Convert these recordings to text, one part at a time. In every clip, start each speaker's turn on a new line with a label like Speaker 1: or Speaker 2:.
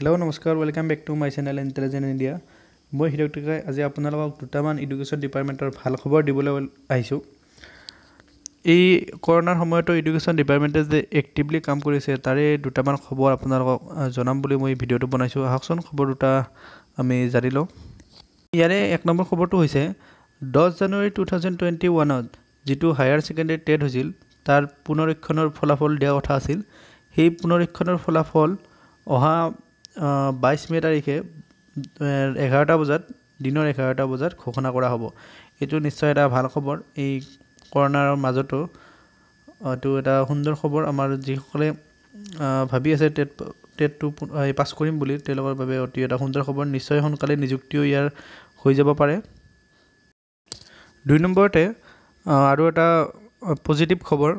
Speaker 1: hello' নমস্কাৰ welcome back to my channel intelligent India মই হিৰক টিকাই আজি আপোনালোকক দুটামান এডুকেশ্যন ডিপাৰ্টমেণ্টৰ ভাল খবৰ দিবলৈ আহিছোঁ এই কৰোণাৰ সময়তো এডুকেশ্যন ডিপাৰ্টমেণ্টে যে এক্টিভলি কাম কৰিছে তাৰে দুটামান খবৰ আপোনালোকক জনাম বুলি মই ভিডিঅ'টো বনাইছোঁ আহকচোন খবৰ দুটা আমি জানি লওঁ ইয়াৰে এক নম্বৰ খবৰটো হৈছে দহ জানুৱাৰী টু থাউজেণ্ড টুৱেণ্টি ওৱানত যিটো হায়াৰ ছেকেণ্ডেৰী টেট হৈছিল তাৰ পুনৰীক্ষণৰ ফলাফল দিয়া কথা আছিল সেই পুনৰীক্ষণৰ ফলাফল অহা বাইছ মে' তাৰিখে এঘাৰটা বজাত দিনৰ এঘাৰটা বজাত ঘোষণা কৰা হ'ব এইটো নিশ্চয় এটা ভাল খবৰ এই কৰোণাৰ মাজতো এইটো এটা সুন্দৰ খবৰ আমাৰ যিসকলে ভাবি আছে টেট টেটটো এই পাছ কৰিম বুলি তেওঁলোকৰ বাবে অতি এটা সুন্দৰ খবৰ নিশ্চয় সোনকালে নিযুক্তিও ইয়াৰ হৈ যাব পাৰে দুই নম্বৰতে আৰু এটা পজিটিভ খবৰ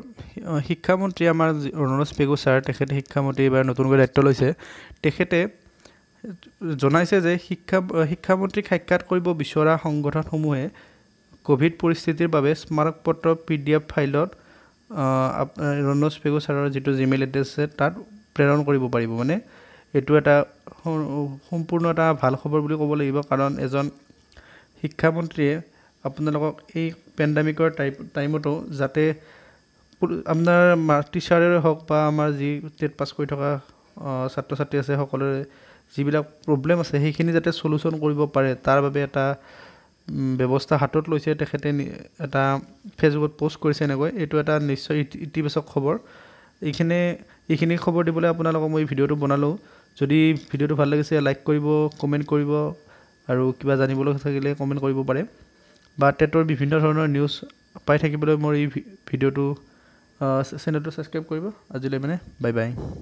Speaker 1: শিক্ষামন্ত্ৰী আমাৰ অৰুণৰাজ পেগু ছাৰ তেখেতে শিক্ষামন্ত্ৰী এইবাৰ নতুনকৈ দায়িত্ব লৈছে তেখেতে জনাইছে যে শিক্ষা শিক্ষামন্ত্ৰীক সাক্ষাৎ কৰিব বিচৰা সংগঠনসমূহে ক'ভিড পৰিস্থিতিৰ বাবে স্মাৰক পত্ৰ পি ডি এফ ফাইলত ৰণজ পেগু ছাৰৰ যিটো জিমেইল এড্ৰেছ আছে তাত প্ৰেৰণ কৰিব পাৰিব মানে এইটো এটা সম্পূৰ্ণ এটা ভাল খবৰ বুলি ক'ব লাগিব কাৰণ এজন শিক্ষামন্ত্ৰীয়ে আপোনালোকক এই পেণ্ডামিকৰ টাইপ টাইমতো যাতে আপোনাৰ মা হওক বা আমাৰ যি টেট পাছ কৰি থকা ছাত্ৰ ছাত্ৰী আছে সকলোৰে যিবিলাক প্ৰব্লেম আছে সেইখিনি যাতে চলুচন কৰিব পাৰে তাৰ বাবে এটা ব্যৱস্থা হাতত লৈছে তেখেতে এটা ফেচবুকত পোষ্ট কৰিছে এনেকৈ এইটো এটা নিশ্চয় ইতিবাচক খবৰ এইখিনি এইখিনি খবৰ দিবলৈ আপোনালোকক মই ভিডিঅ'টো বনালোঁ যদি ভিডিঅ'টো ভাল লাগিছে লাইক কৰিব কমেণ্ট কৰিব আৰু কিবা জানিবলৈ থাকিলে কমেণ্ট কৰিব পাৰে বা টেটৰ বিভিন্ন ধৰণৰ নিউজ পাই থাকিবলৈ মোৰ এই ভিডিঅ'টো চেনেলটো ছাবস্ক্ৰাইব কৰিব আজিলৈ মানে বাই বাই